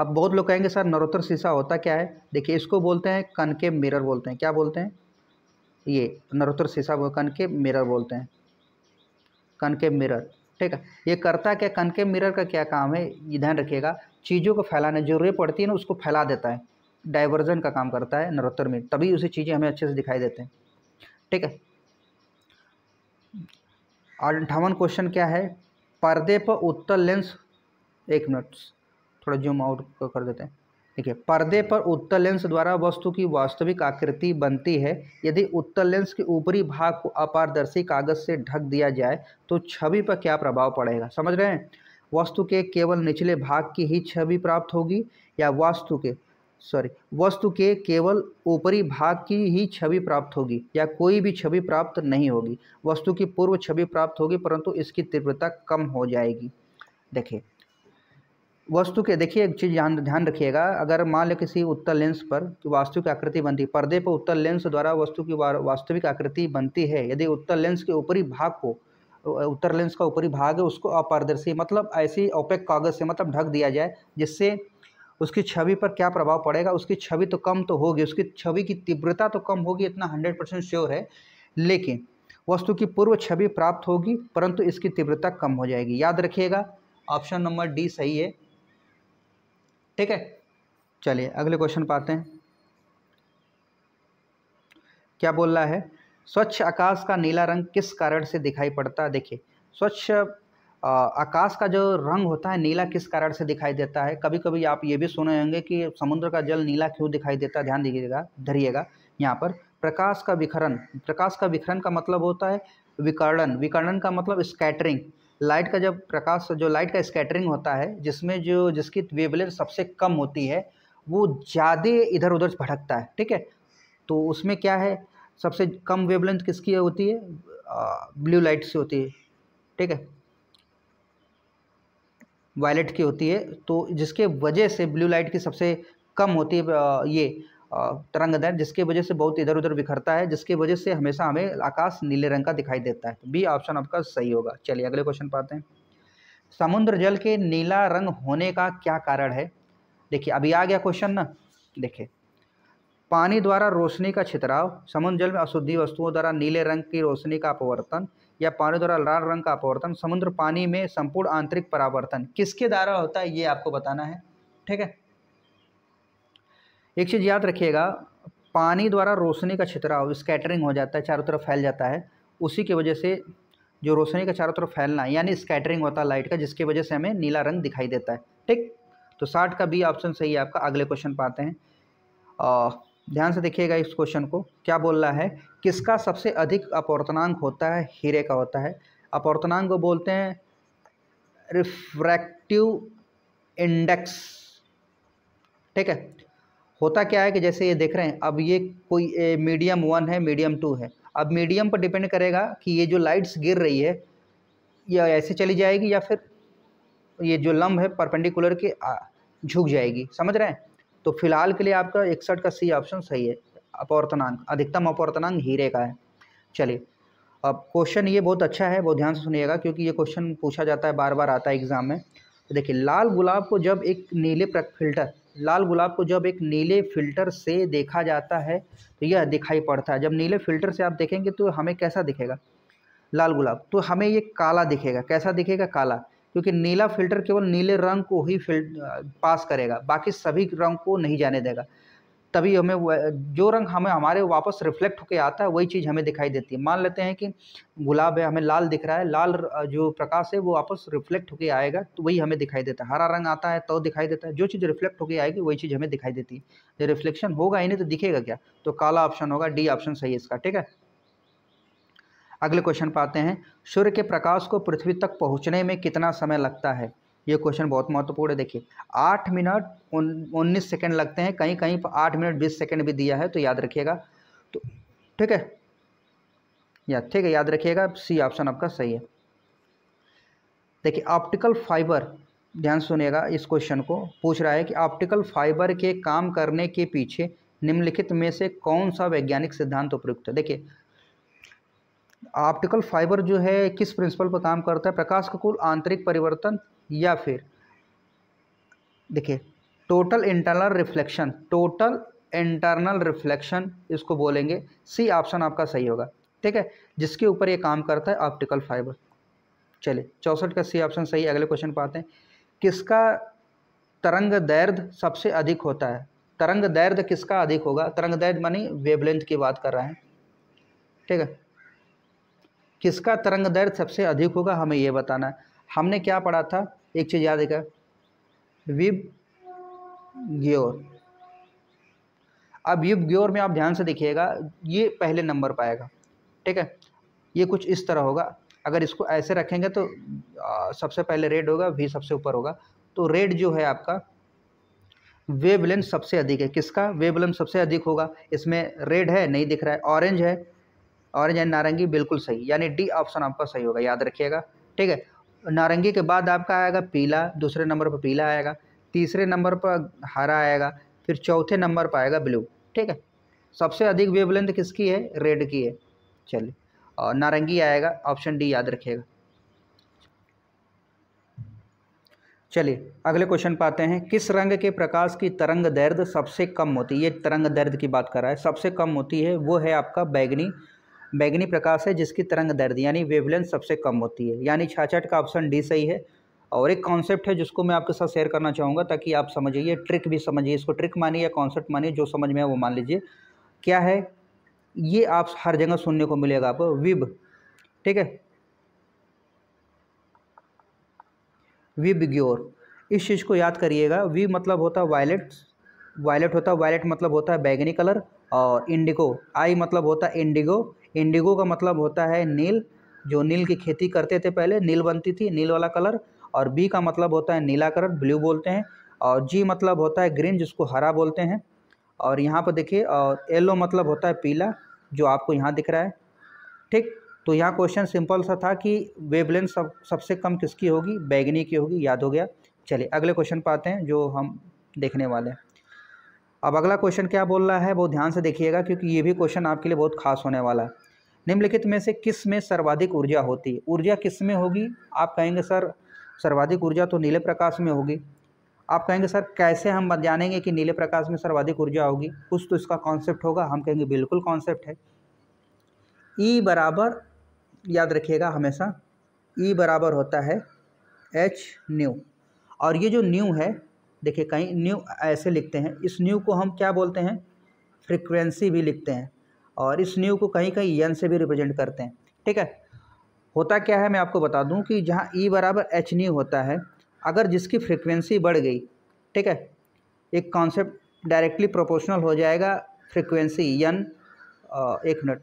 अब बहुत लोग कहेंगे सर नरोत्तर शीशा होता क्या है देखिए इसको बोलते हैं कनकेव मिरर बोलते हैं क्या बोलते हैं ये नरोत्तर शीशा कन कनकेव मिरर बोलते हैं कनकेव मिरर ठीक है ये करता क्या कनकेव मिरर का क्या काम है ये ध्यान रखिएगा चीज़ों को फैलाने जरूरत पड़ती है ना उसको फैला देता है डाइवर्जन का काम करता है नरोत्तर मिरर तभी उसे चीज़ें हमें अच्छे से दिखाई देते हैं ठीक है और अंठावन क्वेश्चन क्या है पर्दे पर उत्तर लेंस एक मिनट थोड़ा जूम आउट कर देते हैं ठीक है पर्दे पर उत्तर लेंस द्वारा वस्तु की वास्तविक आकृति बनती है यदि उत्तर लेंस के ऊपरी भाग को अपारदर्शी कागज से ढक दिया जाए तो छवि पर क्या प्रभाव पड़ेगा समझ रहे हैं वस्तु के केवल निचले भाग की ही छवि प्राप्त होगी या वास्तु के सॉरी वस्तु के केवल ऊपरी भाग की ही छवि प्राप्त होगी या कोई भी छवि प्राप्त नहीं होगी वस्तु की पूर्व छवि प्राप्त होगी परंतु इसकी तीव्रता कम हो जाएगी देखिए वस्तु के देखिए एक चीज़ ध्यान ध्यान रखिएगा अगर मान लें किसी उत्तल लेंस पर वास्तु की आकृति बनती पर्दे पर उत्तल लेंस द्वारा वस्तु की वास्तविक आकृति बनती है यदि उत्तल लेंस के ऊपरी भाग को उत्तर लेंस का ऊपरी भाग है उसको अपारदर्शी मतलब ऐसी ओपेक कागज़ से मतलब ढक दिया जाए जिससे उसकी छवि पर क्या प्रभाव पड़ेगा उसकी छवि तो कम तो होगी उसकी छवि की तीव्रता तो कम होगी इतना हंड्रेड परसेंट श्योर है लेकिन वस्तु की पूर्व छवि प्राप्त होगी परंतु इसकी तीव्रता कम हो जाएगी याद रखिएगा ऑप्शन नंबर डी सही है ठीक है चलिए अगले क्वेश्चन पाते हैं क्या बोल रहा है स्वच्छ आकाश का नीला रंग किस कारण से दिखाई पड़ता है देखिए स्वच्छ आकाश का जो रंग होता है नीला किस कारण से दिखाई देता है कभी कभी आप ये भी सुने होंगे कि समुद्र का जल नीला क्यों दिखाई देता है ध्यान दीजिएगा धरिएगा यहाँ पर प्रकाश का विखरण प्रकाश का विखरण का मतलब होता है विकर्ण विकर्णन का मतलब स्कैटरिंग लाइट का जब प्रकाश जो लाइट का स्कैटरिंग होता है जिसमें जो जिसकी वेबलेंथ सबसे कम होती है वो ज़्यादा इधर उधर भटकता है ठीक है तो उसमें क्या है सबसे कम वेबलेंथ किसकी होती है ब्लू लाइट से होती है ठीक है वायलेट की होती है तो जिसके वजह से ब्लू लाइट की सबसे कम होती है ये तरंग दैर जिसकी वजह से बहुत इधर उधर बिखरता है जिसकी वजह से हमेशा हमें आकाश नीले रंग का दिखाई देता है बी ऑप्शन आपका सही होगा चलिए अगले क्वेश्चन पाते हैं समुद्र जल के नीला रंग होने का क्या कारण है देखिए अभी आ गया क्वेश्चन ना देखिए पानी द्वारा रोशनी का छितराव समुद्र जल में अशुद्धि वस्तुओं द्वारा नीले रंग की रोशनी का अपवर्तन या पानी द्वारा लाल रंग का अपवर्तन समुद्र पानी में संपूर्ण आंतरिक परावर्तन किसके द्वारा होता है ये आपको बताना है ठीक है एक चीज़ याद रखिएगा पानी द्वारा रोशनी का छितराव स्कैटरिंग हो जाता है चारों तरफ फैल जाता है उसी की वजह से जो रोशनी का चारों तरफ फैलना है यानी स्कैटरिंग होता है लाइट का जिसकी वजह से हमें नीला रंग दिखाई देता है ठीक तो साठ का बी ऑप्शन सही है आपका अगले क्वेश्चन पाते हैं आ, ध्यान से देखिएगा इस क्वेश्चन को क्या बोल रहा है किसका सबसे अधिक अपौर्तनांक होता है हीरे का होता है अपौर्तनांक को बोलते हैं रिफ्रैक्टिव इंडेक्स ठीक है होता क्या है कि जैसे ये देख रहे हैं अब ये कोई मीडियम वन है मीडियम टू है अब मीडियम पर डिपेंड करेगा कि ये जो लाइट्स गिर रही है या ऐसे चली जाएगी या फिर ये जो लम्ब है परपेंडिकुलर के झुक जाएगी समझ रहे हैं तो फिलहाल के लिए आपका इकसठ का सी ऑप्शन सही है अपौरतनांग अधिकतम अपौरतनांग हीरे का है चलिए अब क्वेश्चन ये बहुत अच्छा है बहुत ध्यान से सुनिएगा क्योंकि ये क्वेश्चन पूछा जाता है बार बार आता है एग्ज़ाम में तो देखिए लाल गुलाब को जब एक नीले फिल्टर लाल गुलाब को जब एक नीले फिल्टर से देखा जाता है तो यह दिखाई पड़ता है जब नीले फिल्टर से आप देखेंगे तो हमें कैसा दिखेगा लाल गुलाब तो हमें ये काला दिखेगा कैसा दिखेगा काला क्योंकि नीला फिल्टर केवल नीले रंग को ही फिल्ट पास करेगा बाकी सभी रंग को नहीं जाने देगा तभी हमें जो रंग हमें हमारे वापस रिफ्लेक्ट होकर आता है वही चीज़ हमें दिखाई देती है मान लेते हैं कि गुलाब है हमें लाल दिख रहा है लाल जो प्रकाश है वो वापस रिफ्लेक्ट होकर आएगा तो वही हमें दिखाई देता है हरा रंग आता है तो दिखाई देता है जो चीज़ रिफ्लेक्ट होकर आएगी वही चीज़ हमें दिखाई देती है रिफ्लेक्शन होगा ही नहीं तो दिखेगा क्या तो काला ऑप्शन होगा डी ऑप्शन सही है इसका ठीक है अगले क्वेश्चन पाते हैं सूर्य के प्रकाश को पृथ्वी तक पहुँचने में कितना समय लगता है ये क्वेश्चन बहुत महत्वपूर्ण है देखिए आठ मिनट उन्नीस सेकेंड लगते हैं कहीं कहीं आठ मिनट बीस सेकेंड भी दिया है तो याद रखिएगा तो ठीक है या ठीक है याद रखिएगा सी ऑप्शन आपका सही है देखिए ऑप्टिकल फाइबर ध्यान सुनिएगा इस क्वेश्चन को पूछ रहा है कि ऑप्टिकल फाइबर के काम करने के पीछे निम्नलिखित में से कौन सा वैज्ञानिक सिद्धांत तो उपयुक्त है देखिए ऑप्टिकल फाइबर जो है किस प्रिंसिपल पर काम करता है प्रकाश का कुल आंतरिक परिवर्तन या फिर देखिए total internal reflection total internal reflection इसको बोलेंगे सी ऑप्शन आपका सही होगा ठीक है जिसके ऊपर ये काम करता है ऑप्टिकल फाइबर चलिए चौंसठ का सी ऑप्शन सही अगले क्वेश्चन पर आते हैं किसका तरंग दैर्ध सबसे अधिक होता है तरंग दैर्ध किसका अधिक होगा तरंग दैर्ध मानी वेबलेंथ की बात कर रहे हैं ठीक है किसका तरंग दैर्ध सबसे अधिक होगा हमें यह बताना है हमने क्या पढ़ा था एक चीज़ याद रखा विब ग्योर अब विब ग्योर में आप ध्यान से देखिएगा ये पहले नंबर पर आएगा ठीक है ये कुछ इस तरह होगा अगर इसको ऐसे रखेंगे तो आ, सबसे पहले रेड होगा वी सबसे ऊपर होगा तो रेड जो है आपका वेवलेंथ सबसे अधिक है किसका वेवलेंथ सबसे अधिक होगा इसमें रेड है नहीं दिख रहा है ऑरेंज है ऑरेंज एंड नारंगी बिल्कुल सही यानी डी ऑप्शन आपका सही होगा याद रखिएगा ठीक है नारंगी के बाद आपका आएगा पीला दूसरे नंबर पर पीला आएगा तीसरे नंबर पर हरा आएगा फिर चौथे नंबर पर आएगा ब्लू ठीक है सबसे अधिक वेवलेंथ किसकी है रेड की है चलिए और नारंगी आएगा ऑप्शन डी याद रखिएगा चलिए अगले क्वेश्चन पाते हैं किस रंग के प्रकाश की तरंग दर्द सबसे कम होती है ये तरंग दर्द की बात कर रहा है सबसे कम होती है वो है आपका बैगनी बैगनी प्रकाश है जिसकी तरंग दर्द यानी वेवलेंथ सबसे कम होती है यानी छाछठ का ऑप्शन डी सही है और एक कॉन्सेप्ट है जिसको मैं आपके साथ शेयर करना चाहूँगा ताकि आप समझिए ट्रिक भी समझिए इसको ट्रिक मानिए या कॉन्सेप्ट मानिए जो समझ में है वो मान लीजिए क्या है ये आप हर जगह सुनने को मिलेगा आपको विब ठीक है विब ग्योर इस चीज़ को याद करिएगा वी मतलब होता है वायलेट वायलेट होता है वायलेट मतलब होता है बैगनी कलर और इंडिगो आई मतलब होता है इंडिगो इंडिगो का मतलब होता है नील जो नील की खेती करते थे पहले नील बनती थी नील वाला कलर और बी का मतलब होता है नीला कलर ब्लू बोलते हैं और जी मतलब होता है ग्रीन जिसको हरा बोलते हैं और यहाँ पर देखिए और येलो मतलब होता है पीला जो आपको यहाँ दिख रहा है ठीक तो यहाँ क्वेश्चन सिंपल सा था कि वेवलेंथ सब सबसे कम किसकी होगी बैगनी की होगी याद हो गया चलिए अगले क्वेश्चन पर आते हैं जो हम देखने वाले हैं अब अगला क्वेश्चन क्या बोल रहा है बहुत ध्यान से देखिएगा क्योंकि ये भी क्वेश्चन आपके लिए बहुत खास होने वाला है निम्नलिखित में से किस में सर्वाधिक ऊर्जा होती है ऊर्जा किस में होगी आप कहेंगे सर सर्वाधिक ऊर्जा तो नीले प्रकाश में होगी आप कहेंगे सर कैसे हम जानेंगे कि नीले प्रकाश में सर्वाधिक ऊर्जा होगी कुछ तो इसका कॉन्सेप्ट होगा हम कहेंगे बिल्कुल कॉन्सेप्ट है ई e बराबर याद रखिएगा हमेशा ई e बराबर होता है एच न्यू और ये जो न्यू है देखिए कहीं न्यू ऐसे लिखते हैं इस न्यू को हम क्या बोलते हैं फ्रिक्वेंसी भी लिखते हैं और इस न्यू को कहीं कहीं यन से भी रिप्रेजेंट करते हैं ठीक है होता क्या है मैं आपको बता दूं कि जहाँ ई e बराबर एच न्यू होता है अगर जिसकी फ्रिक्वेंसी बढ़ गई ठीक है एक कॉन्सेप्ट डायरेक्टली प्रोपोर्शनल हो जाएगा फ्रिक्वेंसी यन एक मिनट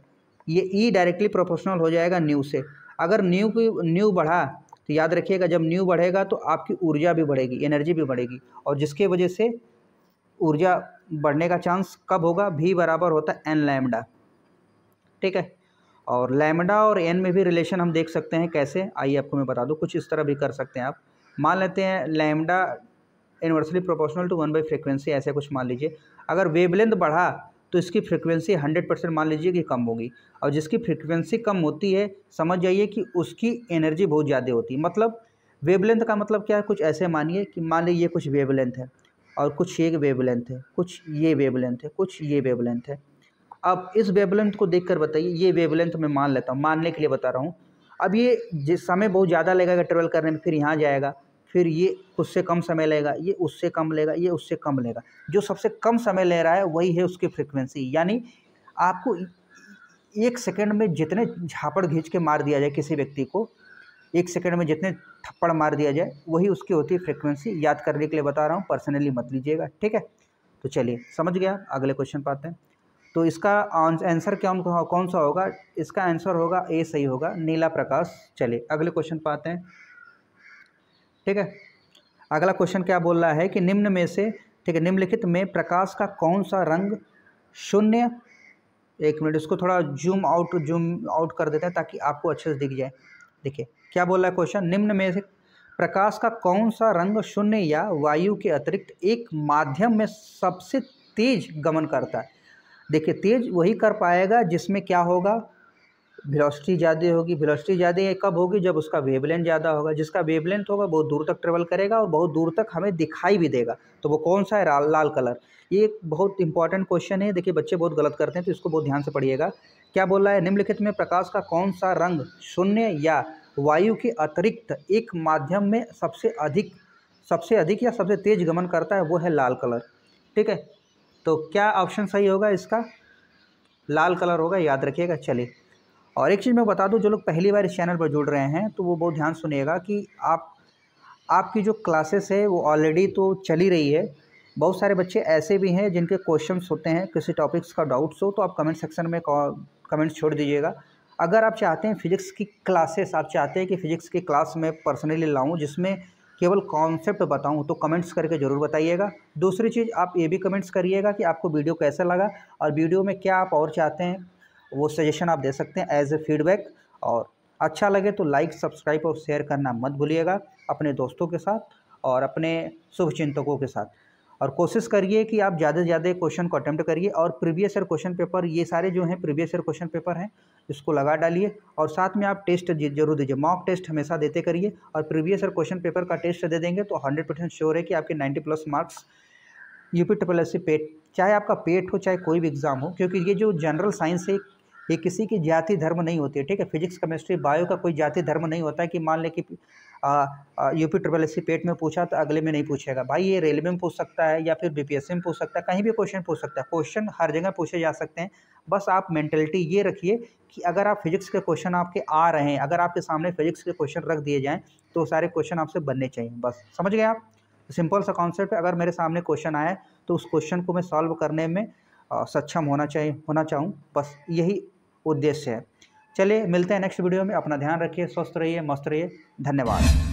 ये ई डायरेक्टली प्रोपोर्शनल हो जाएगा न्यू से अगर न्यू की न्यू बढ़ा तो याद रखिएगा जब न्यू बढ़ेगा तो आपकी ऊर्जा भी बढ़ेगी एनर्जी भी बढ़ेगी और जिसके वजह से ऊर्जा बढ़ने का चांस कब होगा भी बराबर होता है एन लैमडा ठीक है और लैमडा और एन में भी रिलेशन हम देख सकते हैं कैसे आइए आपको मैं बता दूँ कुछ इस तरह भी कर सकते हैं आप मान लेते हैं lambda inversely proportional to one by frequency ऐसे कुछ मान लीजिए अगर वेवलेंथ बढ़ा तो इसकी फ्रिक्वेंसी हंड्रेड परसेंट मान लीजिए कि कम होगी और जिसकी फ्रिक्वेंसी कम होती है समझ जाइए कि उसकी एनर्जी बहुत ज़्यादा होती है मतलब वेवलेंथ का मतलब क्या है कुछ ऐसे मानिए कि मान लीजिए कुछ वेवलेंथ है और कुछ ये वेवलेंथ है कुछ ये वेवलेंथ है कुछ ये वेवलेंथ है अब इस वेवलेंथ को देखकर बताइए ये वेवलेंथ मैं मान लेता हूँ मानने के लिए बता रहा हूँ अब ये जिस समय बहुत ज़्यादा लगेगा ट्रेवल करने में फिर यहाँ जाएगा फिर ये उससे कम समय लेगा ये उससे कम लेगा ये उससे कम लेगा जो सबसे कम समय ले रहा है वही है उसकी फ्रिक्वेंसी यानी आपको एक सेकेंड में जितने झापड़ घींच के मार दिया जाए किसी व्यक्ति को एक सेकेंड में जितने थप्पड़ मार दिया जाए वही उसकी होती है फ्रिक्वेंसी याद करने के लिए बता रहा हूँ पर्सनली मत लीजिएगा ठीक है तो चलिए समझ गया अगले क्वेश्चन पाते हैं तो इसका आंसर क्या हाँ, कौन सा होगा इसका आंसर होगा ए सही होगा नीला प्रकाश चलिए अगले क्वेश्चन पर हैं ठीक है अगला क्वेश्चन क्या बोल रहा है कि निम्न में से ठीक है निम्नलिखित में प्रकाश का कौन सा रंग शून्य एक मिनट इसको थोड़ा जूम आउट जूम आउट कर देते हैं ताकि आपको अच्छे से दिख जाए देखिए क्या बोल रहा है क्वेश्चन निम्न में से प्रकाश का कौन सा रंग शून्य या वायु के अतिरिक्त एक माध्यम में सबसे तेज गमन करता है देखिए तेज वही कर पाएगा जिसमें क्या होगा वेलोसिटी ज़्यादा होगी वेलोसिटी ज़्यादा कब होगी जब उसका वेवलेंथ ज़्यादा होगा जिसका वेवलेंथ होगा बहुत दूर तक ट्रेवल करेगा और बहुत दूर तक हमें दिखाई भी देगा तो वो कौन सा है लाल लाल कलर ये एक बहुत इंपॉर्टेंट क्वेश्चन है देखिए बच्चे बहुत गलत करते हैं तो इसको बहुत ध्यान से पढ़िएगा क्या बोल रहा है निम्नलिखित में प्रकाश का कौन सा रंग शून्य या वायु के अतिरिक्त एक माध्यम में सबसे अधिक सबसे अधिक या सबसे तेज गमन करता है वो है लाल कलर ठीक है तो क्या ऑप्शन सही होगा इसका लाल कलर होगा याद रखिएगा चलिए और एक चीज़ मैं बता दूं जो लोग पहली बार इस चैनल पर जुड़ रहे हैं तो वो बहुत ध्यान सुनिएगा कि आप आपकी जो क्लासेस है वो ऑलरेडी तो चली रही है बहुत सारे बच्चे ऐसे भी हैं जिनके क्वेश्चन होते हैं किसी टॉपिक्स का डाउट्स हो तो आप कमेंट सेक्शन में कमेंट्स छोड़ दीजिएगा अगर आप चाहते हैं फिज़िक्स की क्लासेस आप चाहते हैं कि फ़िज़िक्स की क्लास में पर्सनली लाऊं जिसमें केवल कॉन्सेप्ट बताऊँ तो कमेंट्स करके ज़रूर बताइएगा दूसरी चीज़ आप ये भी कमेंट्स करिएगा कि आपको वीडियो कैसा लगा और वीडियो में क्या आप और चाहते हैं वो सजेशन आप दे सकते हैं एज ए फीडबैक और अच्छा लगे तो लाइक सब्सक्राइब और शेयर करना मत भूलिएगा अपने दोस्तों के साथ और अपने शुभचिंतकों के साथ और कोशिश करिए कि आप ज़्यादा से ज़्यादा क्वेश्चन को अटैम्प्ट करिए और प्रीवियस ईयर क्वेश्चन पेपर ये सारे जो हैं प्रीवियस ईयर क्वेश्चन पेपर हैं इसको लगा डालिए और साथ में आप टेस्ट जरूर दीजिए मॉक टेस्ट हमेशा देते करिए और प्रीवियस ईयर क्वेश्चन पेपर का टेस्ट दे देंगे तो हंड्रेड परसेंट श्योर है कि आपके ninety plus marks U P triple S C PET चाहे आपका पेट हो चाहे कोई भी एग्ज़ाम हो क्योंकि ये जो जनरल साइंस है ये किसी की जाति धर्म नहीं होती है ठीक है फिजिक्स केमिस्ट्री बायो का कोई जाति धर्म नहीं होता है कि मान लें कि यूपी ट्रिपल एस पेट में पूछा तो अगले में नहीं पूछेगा भाई ये रेलवे में पूछ सकता है या फिर बीपीएससी में पूछ सकता है कहीं भी क्वेश्चन पूछ सकता है क्वेश्चन हर जगह पूछे जा सकते हैं बस आप मेंटेलिटी ये रखिए कि अगर आप फिजिक्स के क्वेश्चन आपके आ रहे हैं अगर आपके सामने फिजिक्स के क्वेश्चन रख दिए जाएँ तो सारे क्वेश्चन आपसे बनने चाहिए बस समझ गए आप सिंपल सा कॉन्सेप्ट अगर मेरे सामने क्वेश्चन आए तो उस क्वेश्चन को मैं सॉल्व करने में सक्षम होना चाहिए होना चाहूँ बस यही उद्देश्य है चलिए मिलते हैं नेक्स्ट वीडियो में अपना ध्यान रखिए स्वस्थ रहिए मस्त रहिए धन्यवाद